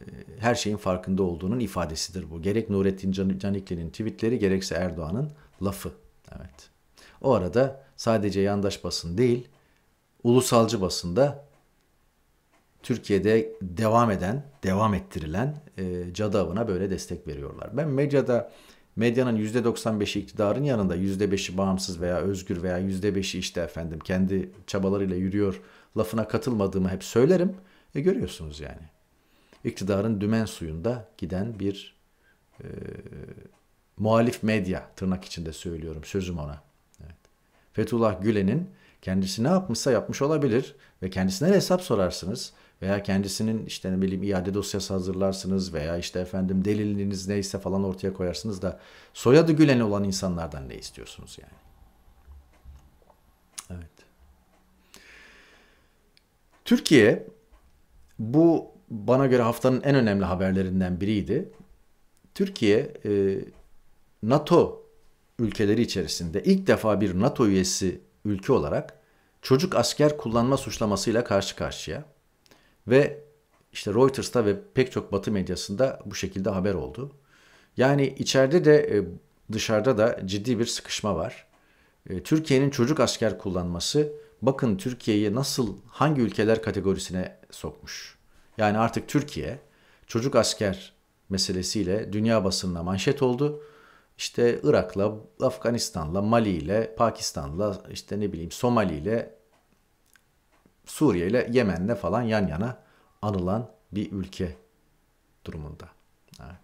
e, her şeyin farkında olduğunun ifadesidir bu. Gerek Nurettin Can Canikli'nin tweetleri gerekse Erdoğan'ın lafı. Evet. O arada sadece yandaş basın değil, ulusalcı basında Türkiye'de devam eden, devam ettirilen e, cadı avına böyle destek veriyorlar. Ben medyada medyanın %95'i iktidarın yanında %5'i bağımsız veya özgür veya %5'i işte efendim kendi çabalarıyla yürüyor lafına katılmadığımı hep söylerim. E görüyorsunuz yani. İktidarın dümen suyunda giden bir e, muhalif medya tırnak içinde söylüyorum sözüm ona. Evet. Fethullah Gülen'in kendisi ne yapmışsa yapmış olabilir ve kendisinden hesap sorarsınız veya kendisinin işte ne bileyim iade dosyası hazırlarsınız veya işte efendim deliliniz neyse falan ortaya koyarsınız da soyadı Gülen olan insanlardan ne istiyorsunuz yani? Evet. Türkiye bu bana göre haftanın en önemli haberlerinden biriydi. Türkiye e, NATO ülkeleri içerisinde ilk defa bir NATO üyesi ülke olarak çocuk asker kullanma suçlamasıyla karşı karşıya. Ve işte Reuters'ta ve pek çok batı medyasında bu şekilde haber oldu. Yani içeride de e, dışarıda da ciddi bir sıkışma var. E, Türkiye'nin çocuk asker kullanması bakın Türkiye'yi nasıl hangi ülkeler kategorisine sokmuş. Yani artık Türkiye çocuk asker meselesiyle dünya basınına manşet oldu. İşte Irak'la, Afganistan'la, Mali'yle, Pakistan'la, işte ne bileyim Somali'yle Suriye ile Yemen'le falan yan yana anılan bir ülke durumunda. Evet.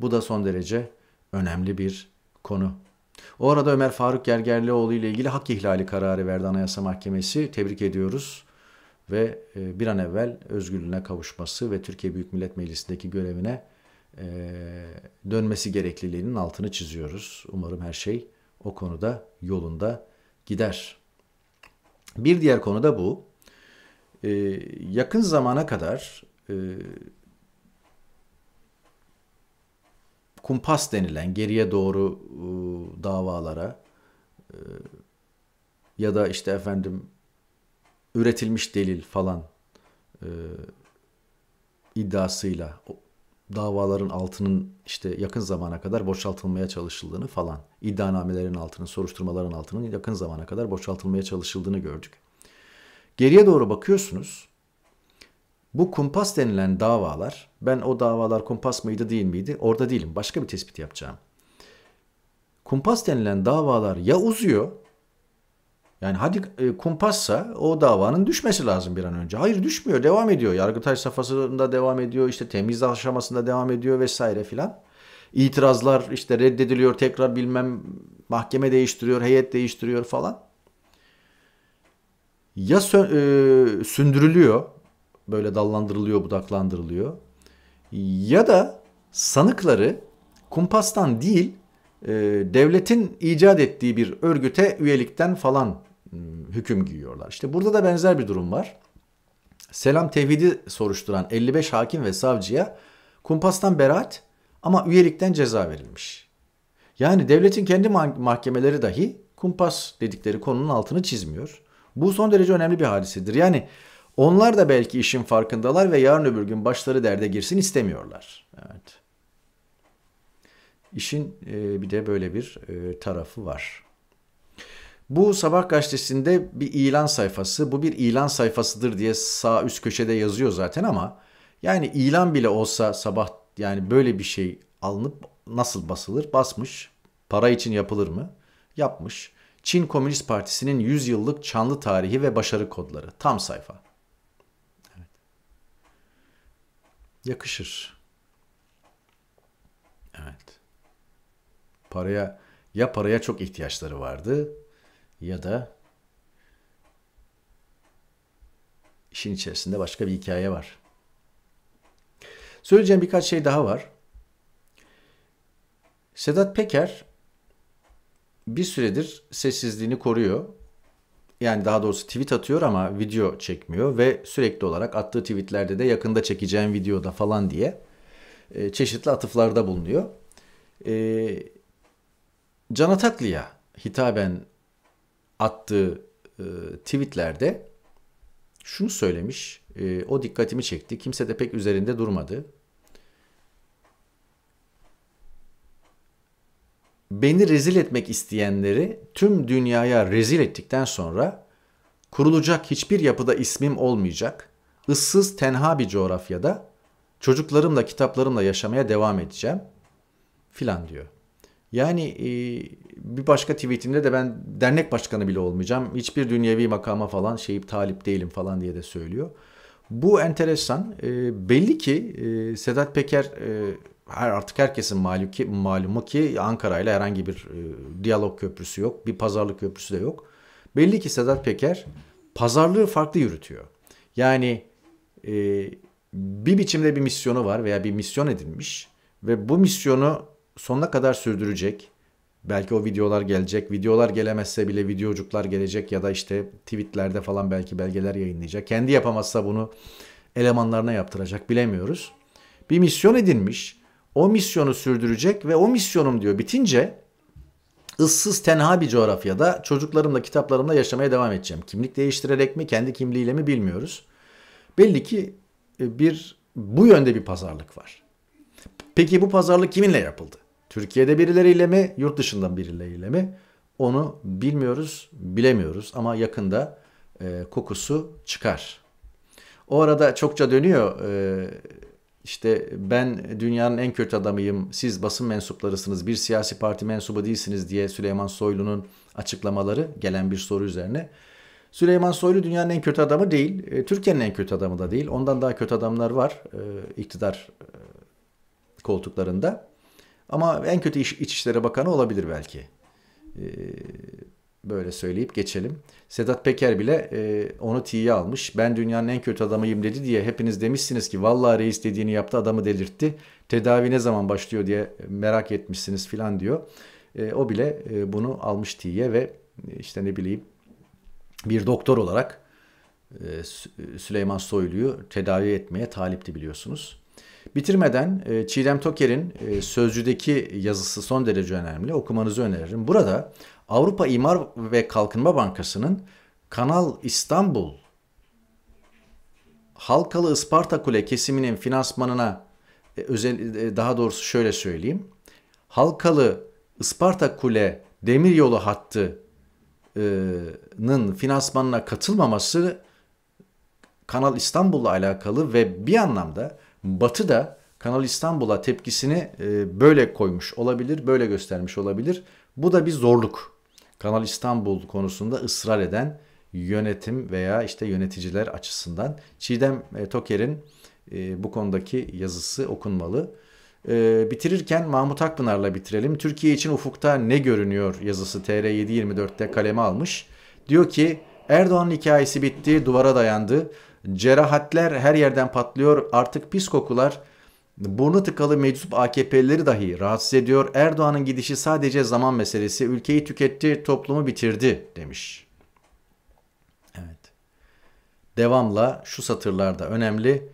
Bu da son derece önemli bir konu. O arada Ömer Faruk Gergerlioğlu ile ilgili hak ihlali kararı verdi Anayasa Mahkemesi. Tebrik ediyoruz ve e, bir an evvel özgürlüğüne kavuşması ve Türkiye Büyük Millet Meclisi'ndeki görevine e, dönmesi gerekliliğinin altını çiziyoruz. Umarım her şey o konuda yolunda gider. Bir diğer konu da bu. Ee, yakın zamana kadar e, kumpas denilen geriye doğru e, davalara e, ya da işte efendim üretilmiş delil falan e, iddiasıyla davaların altının işte yakın zamana kadar boşaltılmaya çalışıldığını falan, iddianamelerin altının, soruşturmaların altının yakın zamana kadar boşaltılmaya çalışıldığını gördük. Geriye doğru bakıyorsunuz. Bu kumpas denilen davalar, ben o davalar kumpas mıydı değil miydi? Orada değilim. Başka bir tespit yapacağım. Kumpas denilen davalar ya uzuyor yani hadi e, kumpassa o davanın düşmesi lazım bir an önce. Hayır düşmüyor, devam ediyor. Yargıtay safhasında devam ediyor, işte temizle aşamasında devam ediyor vesaire filan. İtirazlar işte reddediliyor, tekrar bilmem mahkeme değiştiriyor, heyet değiştiriyor falan. Ya sö- e, sündürülüyor, böyle dallandırılıyor, budaklandırılıyor. Ya da sanıkları kumpastan değil, e, devletin icat ettiği bir örgüte üyelikten falan hüküm giyiyorlar. İşte burada da benzer bir durum var. Selam tevhidi soruşturan 55 hakim ve savcıya kumpastan beraat ama üyelikten ceza verilmiş. Yani devletin kendi mahkemeleri dahi kumpas dedikleri konunun altını çizmiyor. Bu son derece önemli bir hadisedir. Yani onlar da belki işin farkındalar ve yarın öbür gün başları derde girsin istemiyorlar. Evet. İşin bir de böyle bir tarafı var. Bu sabah gazetesinde bir ilan sayfası. Bu bir ilan sayfasıdır diye sağ üst köşede yazıyor zaten ama yani ilan bile olsa sabah yani böyle bir şey alınıp nasıl basılır? Basmış. Para için yapılır mı? Yapmış. Çin Komünist Partisi'nin 100 yıllık çanlı tarihi ve başarı kodları. Tam sayfa. Evet. Yakışır. Evet. Paraya ya paraya çok ihtiyaçları vardı ya da işin içerisinde başka bir hikaye var. Söyleyeceğim birkaç şey daha var. Sedat Peker bir süredir sessizliğini koruyor. Yani daha doğrusu tweet atıyor ama video çekmiyor ve sürekli olarak attığı tweetlerde de yakında çekeceğim videoda falan diye e, çeşitli atıflarda bulunuyor. E, Can Ataklı'ya hitaben attığı e, tweetlerde şunu söylemiş. E, o dikkatimi çekti. Kimse de pek üzerinde durmadı. Beni rezil etmek isteyenleri tüm dünyaya rezil ettikten sonra kurulacak hiçbir yapıda ismim olmayacak. Issız tenha bir coğrafyada çocuklarımla kitaplarımla yaşamaya devam edeceğim filan diyor. Yani e, bir başka tweetimde de ben dernek başkanı bile olmayacağım. Hiçbir dünyevi makama falan şeyip talip değilim falan diye de söylüyor. Bu enteresan. E, belli ki e, Sedat Peker e, artık herkesin maluki, malumu ki Ankara ile herhangi bir e, diyalog köprüsü yok. Bir pazarlık köprüsü de yok. Belli ki Sedat Peker pazarlığı farklı yürütüyor. Yani e, bir biçimde bir misyonu var veya bir misyon edinmiş ve bu misyonu sonuna kadar sürdürecek. Belki o videolar gelecek. Videolar gelemezse bile videocuklar gelecek ya da işte tweetlerde falan belki belgeler yayınlayacak. Kendi yapamazsa bunu elemanlarına yaptıracak bilemiyoruz. Bir misyon edinmiş. O misyonu sürdürecek ve o misyonum diyor bitince ıssız tenha bir coğrafyada çocuklarımla kitaplarımla yaşamaya devam edeceğim. Kimlik değiştirerek mi kendi kimliğiyle mi bilmiyoruz. Belli ki e, bir bu yönde bir pazarlık var. Peki bu pazarlık kiminle yapıldı? Türkiye'de birileriyle mi, yurt dışından birileriyle mi? Onu bilmiyoruz, bilemiyoruz ama yakında e, kokusu çıkar. O arada çokça dönüyor. E, işte ben dünyanın en kötü adamıyım, siz basın mensuplarısınız, bir siyasi parti mensubu değilsiniz diye Süleyman Soylu'nun açıklamaları gelen bir soru üzerine. Süleyman Soylu dünyanın en kötü adamı değil, e, Türkiye'nin en kötü adamı da değil. Ondan daha kötü adamlar var e, iktidar e, koltuklarında. Ama en kötü iş, İçişleri Bakanı olabilir belki. Ee, böyle söyleyip geçelim. Sedat Peker bile e, onu tiye almış. Ben dünyanın en kötü adamıyım dedi diye hepiniz demişsiniz ki vallahi reis dediğini yaptı adamı delirtti. Tedavi ne zaman başlıyor diye merak etmişsiniz filan diyor. E, o bile e, bunu almış tiye ve işte ne bileyim bir doktor olarak Süleyman Soylu'yu tedavi etmeye talipti biliyorsunuz. Bitirmeden e, Çiğdem Toker'in e, Sözcü'deki yazısı son derece önemli. Okumanızı öneririm. Burada Avrupa İmar ve Kalkınma Bankası'nın Kanal İstanbul Halkalı Isparta Kule kesiminin finansmanına e, özel daha doğrusu şöyle söyleyeyim. Halkalı Isparta Kule demiryolu hattının finansmanına katılmaması Kanal İstanbul'la alakalı ve bir anlamda Batı da Kanal İstanbul'a tepkisini e, böyle koymuş olabilir, böyle göstermiş olabilir. Bu da bir zorluk. Kanal İstanbul konusunda ısrar eden yönetim veya işte yöneticiler açısından. Çiğdem e, Toker'in e, bu konudaki yazısı okunmalı. Bitirirken Mahmut Akpınar'la bitirelim. Türkiye için ufukta ne görünüyor yazısı TR724'te kaleme almış. Diyor ki Erdoğan'ın hikayesi bitti, duvara dayandı. Cerahatler her yerden patlıyor. Artık pis kokular burnu tıkalı meczup AKP'lileri dahi rahatsız ediyor. Erdoğan'ın gidişi sadece zaman meselesi. Ülkeyi tüketti, toplumu bitirdi demiş. Evet. Devamla şu satırlarda önemli.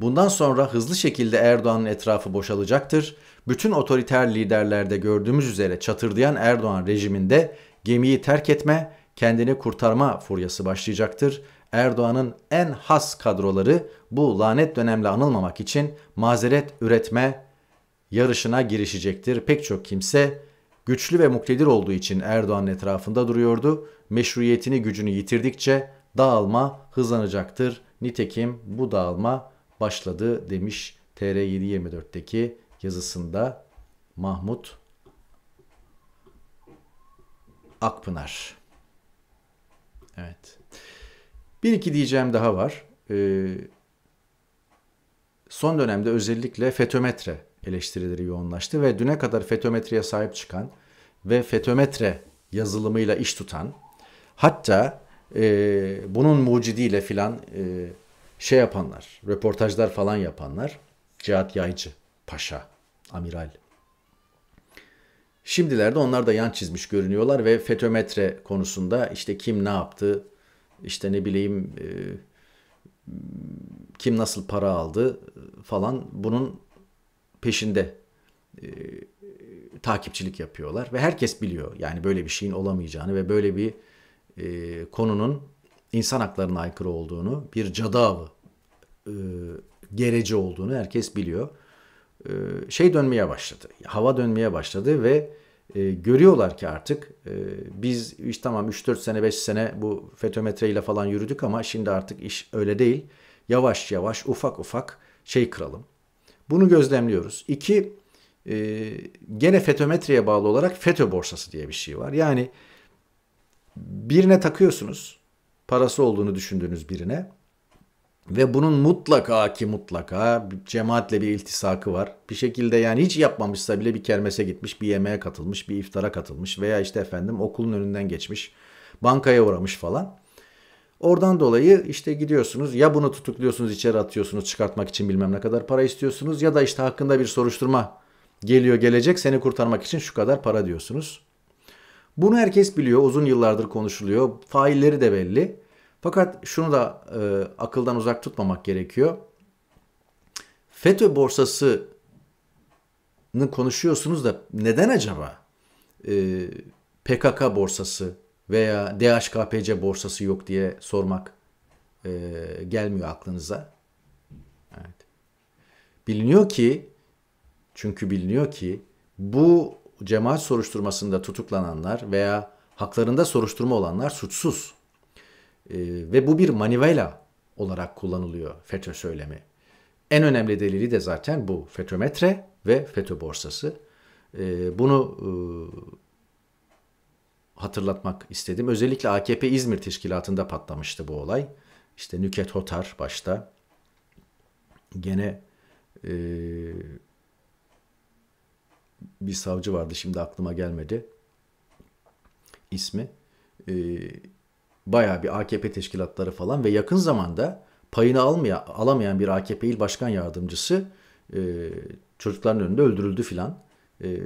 Bundan sonra hızlı şekilde Erdoğan'ın etrafı boşalacaktır. Bütün otoriter liderlerde gördüğümüz üzere çatırdayan Erdoğan rejiminde gemiyi terk etme, kendini kurtarma furyası başlayacaktır. Erdoğan'ın en has kadroları bu lanet dönemle anılmamak için mazeret üretme yarışına girişecektir. Pek çok kimse güçlü ve muktedir olduğu için Erdoğan'ın etrafında duruyordu. Meşruiyetini gücünü yitirdikçe dağılma hızlanacaktır. Nitekim bu dağılma başladı demiş TR724'teki yazısında Mahmut Akpınar. Evet. Bir iki diyeceğim daha var. Ee, son dönemde özellikle fetometre eleştirileri yoğunlaştı ve düne kadar fetometreye sahip çıkan ve fetometre yazılımıyla iş tutan hatta e, bunun mucidiyle filan e, şey yapanlar, röportajlar falan yapanlar Cihat Yaycı, Paşa, Amiral. Şimdilerde onlar da yan çizmiş görünüyorlar ve fetometre konusunda işte kim ne yaptı, işte ne bileyim e, kim nasıl para aldı falan bunun peşinde e, takipçilik yapıyorlar ve herkes biliyor yani böyle bir şeyin olamayacağını ve böyle bir e, konunun insan haklarına aykırı olduğunu, bir cadı avı e, gereci olduğunu herkes biliyor. E, şey dönmeye başladı, hava dönmeye başladı ve e, görüyorlar ki artık e, biz iş tamam 3-4 sene 5 sene bu fetometreyle falan yürüdük ama şimdi artık iş öyle değil. Yavaş yavaş ufak ufak şey kıralım. Bunu gözlemliyoruz. İki, e, gene fetometreye bağlı olarak FETÖ borsası diye bir şey var. Yani birine takıyorsunuz, parası olduğunu düşündüğünüz birine. Ve bunun mutlaka ki mutlaka cemaatle bir iltisakı var. Bir şekilde yani hiç yapmamışsa bile bir kermese gitmiş, bir yemeğe katılmış, bir iftara katılmış veya işte efendim okulun önünden geçmiş, bankaya uğramış falan. Oradan dolayı işte gidiyorsunuz ya bunu tutukluyorsunuz içeri atıyorsunuz çıkartmak için bilmem ne kadar para istiyorsunuz ya da işte hakkında bir soruşturma geliyor gelecek seni kurtarmak için şu kadar para diyorsunuz. Bunu herkes biliyor uzun yıllardır konuşuluyor failleri de belli. Fakat şunu da e, akıldan uzak tutmamak gerekiyor. FETÖ borsasını konuşuyorsunuz da neden acaba e, PKK borsası veya DHKPC borsası yok diye sormak e, gelmiyor aklınıza? Evet. Biliniyor ki çünkü biliniyor ki bu cemaat soruşturmasında tutuklananlar veya haklarında soruşturma olanlar suçsuz. Ee, ve bu bir manivela olarak kullanılıyor FETÖ söylemi. En önemli delili de zaten bu FETÖ-metre ve FETÖ borsası. E, bunu e, hatırlatmak istedim. Özellikle AKP İzmir Teşkilatı'nda patlamıştı bu olay. İşte Nüket Hotar başta gene e, bir savcı vardı şimdi aklıma gelmedi ismi. E, baya bir AKP teşkilatları falan ve yakın zamanda payını almaya, alamayan bir AKP il başkan yardımcısı e, çocukların önünde öldürüldü filan. E,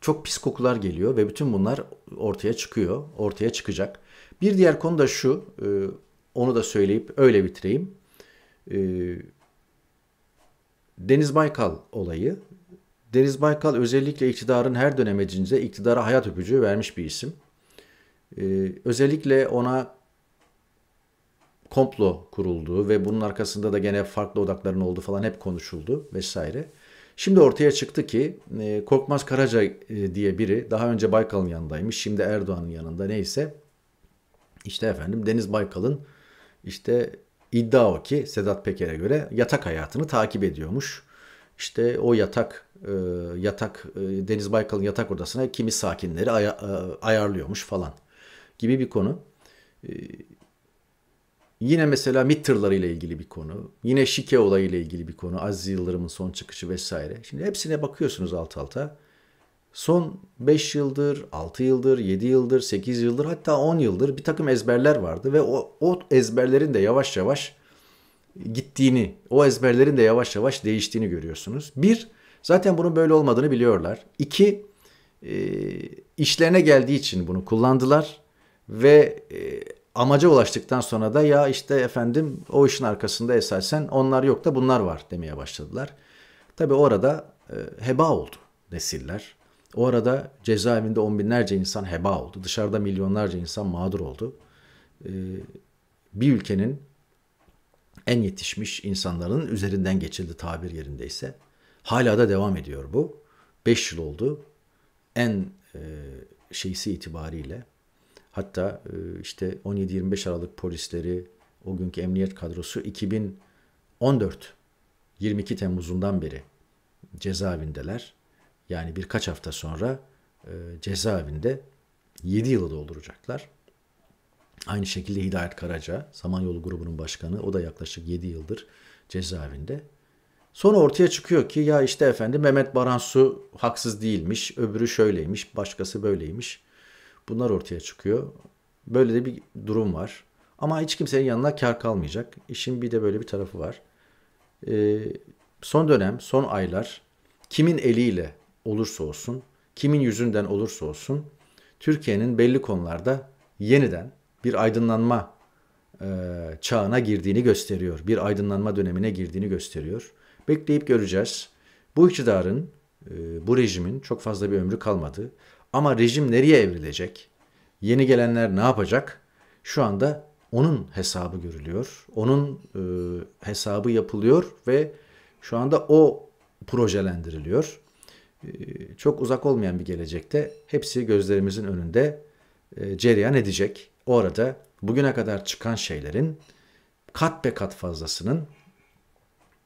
çok pis kokular geliyor ve bütün bunlar ortaya çıkıyor, ortaya çıkacak. Bir diğer konu da şu, e, onu da söyleyip öyle bitireyim. E, Deniz Baykal olayı. Deniz Baykal özellikle iktidarın her dönemecinde iktidara hayat öpücüğü vermiş bir isim. Ee, özellikle ona komplo kuruldu ve bunun arkasında da gene farklı odakların olduğu falan hep konuşuldu vesaire. Şimdi ortaya çıktı ki e, Korkmaz Karaca e, diye biri daha önce Baykal'ın yanındaymış, şimdi Erdoğan'ın yanında neyse. İşte efendim Deniz Baykal'ın işte iddia o ki Sedat Peker'e göre yatak hayatını takip ediyormuş. İşte o yatak e, yatak Deniz Baykal'ın yatak odasına kimi sakinleri ayarlıyormuş falan gibi bir konu. Ee, yine mesela MİT ile ilgili bir konu. Yine şike olayı ile ilgili bir konu. Aziz Yıldırım'ın son çıkışı vesaire. Şimdi hepsine bakıyorsunuz alt alta. Son 5 yıldır, 6 yıldır, 7 yıldır, 8 yıldır hatta 10 yıldır bir takım ezberler vardı ve o, o ezberlerin de yavaş yavaş gittiğini, o ezberlerin de yavaş yavaş değiştiğini görüyorsunuz. Bir, zaten bunun böyle olmadığını biliyorlar. İki, e, işlerine geldiği için bunu kullandılar ve e, amaca ulaştıktan sonra da ya işte efendim o işin arkasında esasen onlar yok da bunlar var demeye başladılar. Tabi orada e, heba oldu nesiller. O arada cezaevinde on binlerce insan heba oldu. Dışarıda milyonlarca insan mağdur oldu. E, bir ülkenin en yetişmiş insanların üzerinden geçildi tabir yerindeyse. Hala da devam ediyor bu. Beş yıl oldu. En e, şeysi itibariyle Hatta e, işte 17-25 Aralık polisleri, o günkü emniyet kadrosu 2014 22 Temmuz'undan beri cezaevindeler. Yani birkaç hafta sonra e, cezaevinde 7 yılı dolduracaklar. Aynı şekilde Hidayet Karaca, Samanyolu grubunun başkanı, o da yaklaşık 7 yıldır cezaevinde. Sonra ortaya çıkıyor ki ya işte efendim Mehmet Baransu haksız değilmiş, öbürü şöyleymiş, başkası böyleymiş. Bunlar ortaya çıkıyor. Böyle de bir durum var. Ama hiç kimsenin yanına kar kalmayacak. İşin bir de böyle bir tarafı var. Ee, son dönem, son aylar kimin eliyle olursa olsun, kimin yüzünden olursa olsun Türkiye'nin belli konularda yeniden bir aydınlanma e, çağına girdiğini gösteriyor. Bir aydınlanma dönemine girdiğini gösteriyor. Bekleyip göreceğiz. Bu iktidarın, e, bu rejimin çok fazla bir ömrü kalmadı. Ama rejim nereye evrilecek? Yeni gelenler ne yapacak? Şu anda onun hesabı görülüyor. Onun e, hesabı yapılıyor ve şu anda o projelendiriliyor. E, çok uzak olmayan bir gelecekte hepsi gözlerimizin önünde e, cereyan edecek. O arada bugüne kadar çıkan şeylerin kat be kat fazlasının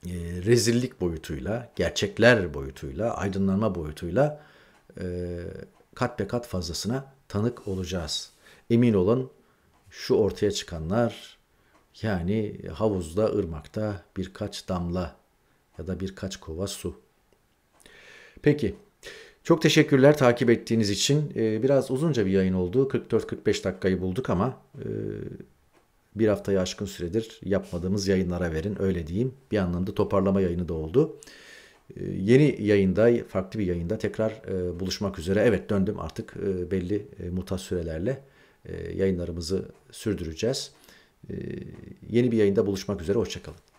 e, rezillik boyutuyla, gerçekler boyutuyla, aydınlanma boyutuyla e, kat be kat fazlasına tanık olacağız. Emin olun şu ortaya çıkanlar yani havuzda, ırmakta birkaç damla ya da birkaç kova su. Peki. Çok teşekkürler takip ettiğiniz için. Ee, biraz uzunca bir yayın oldu. 44-45 dakikayı bulduk ama e, bir haftayı aşkın süredir yapmadığımız yayınlara verin. Öyle diyeyim. Bir anlamda toparlama yayını da oldu. Ee, yeni yayında, farklı bir yayında tekrar e, buluşmak üzere. Evet döndüm artık e, belli e, mutat sürelerle yayınlarımızı sürdüreceğiz. Ee, yeni bir yayında buluşmak üzere. Hoşçakalın.